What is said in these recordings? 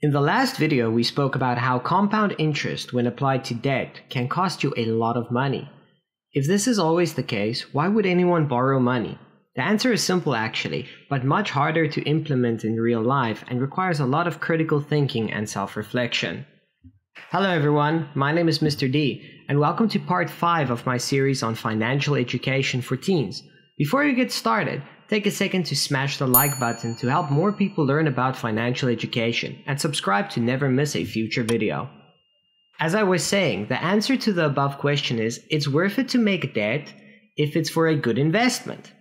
In the last video, we spoke about how compound interest, when applied to debt, can cost you a lot of money. If this is always the case, why would anyone borrow money? The answer is simple actually, but much harder to implement in real life and requires a lot of critical thinking and self reflection. Hello everyone, my name is Mr. D, and welcome to part 5 of my series on financial education for teens. Before you get started, take a second to smash the like button to help more people learn about financial education and subscribe to never miss a future video. As I was saying, the answer to the above question is it's worth it to make debt if it's for a good investment.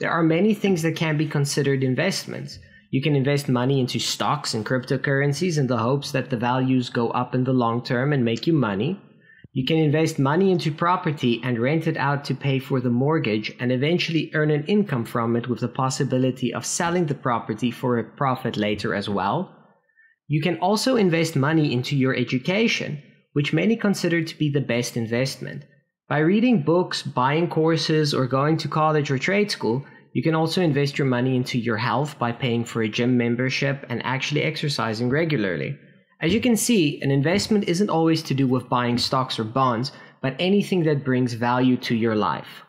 There are many things that can be considered investments. You can invest money into stocks and cryptocurrencies in the hopes that the values go up in the long term and make you money. You can invest money into property and rent it out to pay for the mortgage and eventually earn an income from it with the possibility of selling the property for a profit later as well. You can also invest money into your education, which many consider to be the best investment. By reading books, buying courses, or going to college or trade school, you can also invest your money into your health by paying for a gym membership and actually exercising regularly. As you can see, an investment isn't always to do with buying stocks or bonds, but anything that brings value to your life.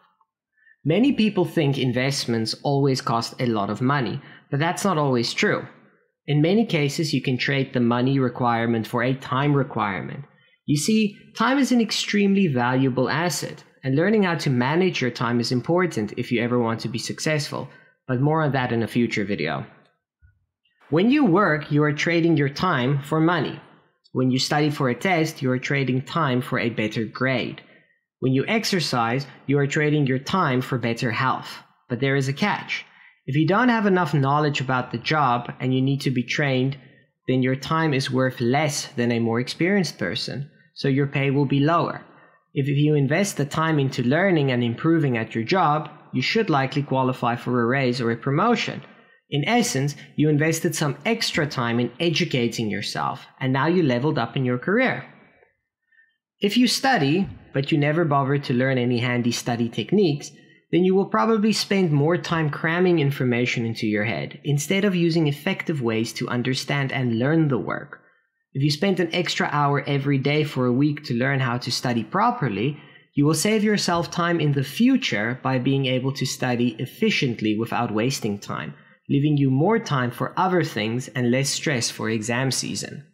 Many people think investments always cost a lot of money, but that's not always true. In many cases, you can trade the money requirement for a time requirement. You see, time is an extremely valuable asset, and learning how to manage your time is important if you ever want to be successful, but more on that in a future video. When you work, you are trading your time for money. When you study for a test, you are trading time for a better grade. When you exercise, you are trading your time for better health. But there is a catch. If you don't have enough knowledge about the job and you need to be trained, then your time is worth less than a more experienced person, so your pay will be lower. If you invest the time into learning and improving at your job, you should likely qualify for a raise or a promotion in essence, you invested some extra time in educating yourself, and now you leveled up in your career. If you study, but you never bother to learn any handy study techniques, then you will probably spend more time cramming information into your head instead of using effective ways to understand and learn the work. If you spent an extra hour every day for a week to learn how to study properly, you will save yourself time in the future by being able to study efficiently without wasting time leaving you more time for other things and less stress for exam season.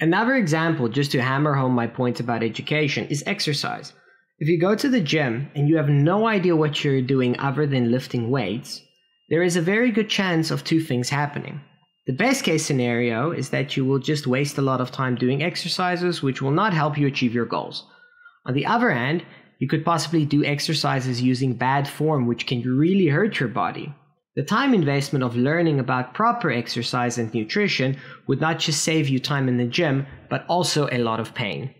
Another example, just to hammer home my point about education, is exercise. If you go to the gym and you have no idea what you're doing other than lifting weights, there is a very good chance of two things happening. The best case scenario is that you will just waste a lot of time doing exercises which will not help you achieve your goals. On the other hand, you could possibly do exercises using bad form which can really hurt your body, the time investment of learning about proper exercise and nutrition would not just save you time in the gym, but also a lot of pain.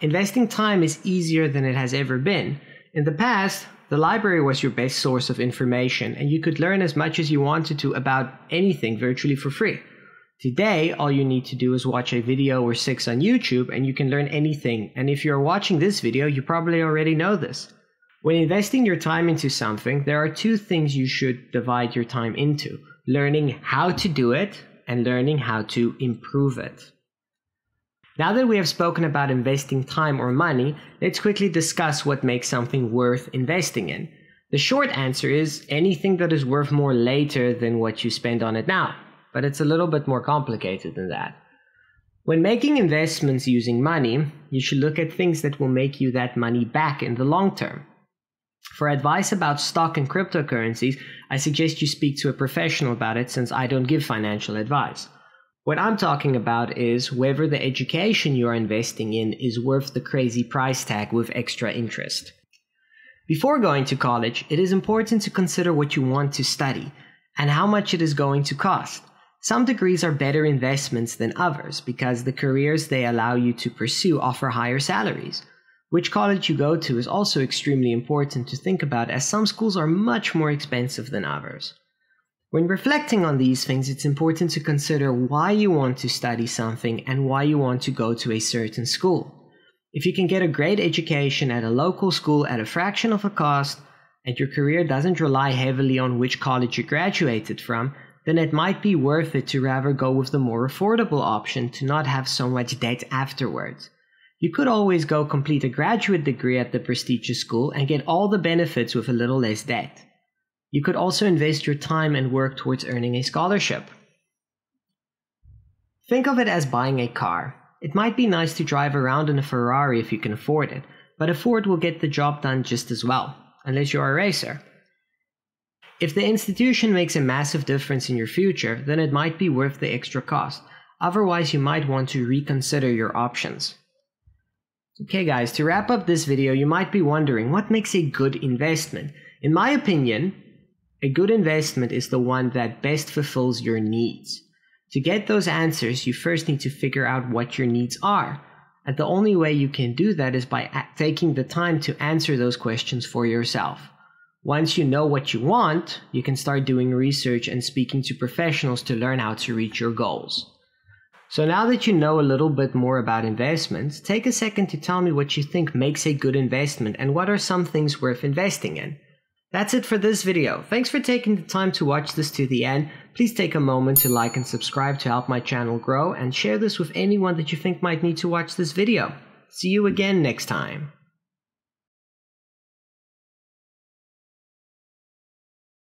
Investing time is easier than it has ever been. In the past, the library was your best source of information, and you could learn as much as you wanted to about anything virtually for free. Today, all you need to do is watch a video or six on YouTube, and you can learn anything. And if you're watching this video, you probably already know this. When investing your time into something, there are two things you should divide your time into learning how to do it and learning how to improve it. Now that we have spoken about investing time or money, let's quickly discuss what makes something worth investing in. The short answer is anything that is worth more later than what you spend on it now, but it's a little bit more complicated than that. When making investments using money, you should look at things that will make you that money back in the long term. For advice about stock and cryptocurrencies, I suggest you speak to a professional about it since I don't give financial advice. What I'm talking about is whether the education you are investing in is worth the crazy price tag with extra interest. Before going to college, it is important to consider what you want to study and how much it is going to cost. Some degrees are better investments than others because the careers they allow you to pursue offer higher salaries. Which college you go to is also extremely important to think about, as some schools are much more expensive than others. When reflecting on these things, it's important to consider why you want to study something and why you want to go to a certain school. If you can get a great education at a local school at a fraction of a cost, and your career doesn't rely heavily on which college you graduated from, then it might be worth it to rather go with the more affordable option to not have so much debt afterwards. You could always go complete a graduate degree at the prestigious school and get all the benefits with a little less debt. You could also invest your time and work towards earning a scholarship. Think of it as buying a car. It might be nice to drive around in a Ferrari if you can afford it, but a Ford will get the job done just as well, unless you're a racer. If the institution makes a massive difference in your future, then it might be worth the extra cost. Otherwise, you might want to reconsider your options. Okay guys, to wrap up this video, you might be wondering what makes a good investment? In my opinion, a good investment is the one that best fulfills your needs. To get those answers, you first need to figure out what your needs are. And the only way you can do that is by taking the time to answer those questions for yourself. Once you know what you want, you can start doing research and speaking to professionals to learn how to reach your goals. So now that you know a little bit more about investments, take a second to tell me what you think makes a good investment and what are some things worth investing in. That's it for this video. Thanks for taking the time to watch this to the end. Please take a moment to like and subscribe to help my channel grow and share this with anyone that you think might need to watch this video. See you again next time.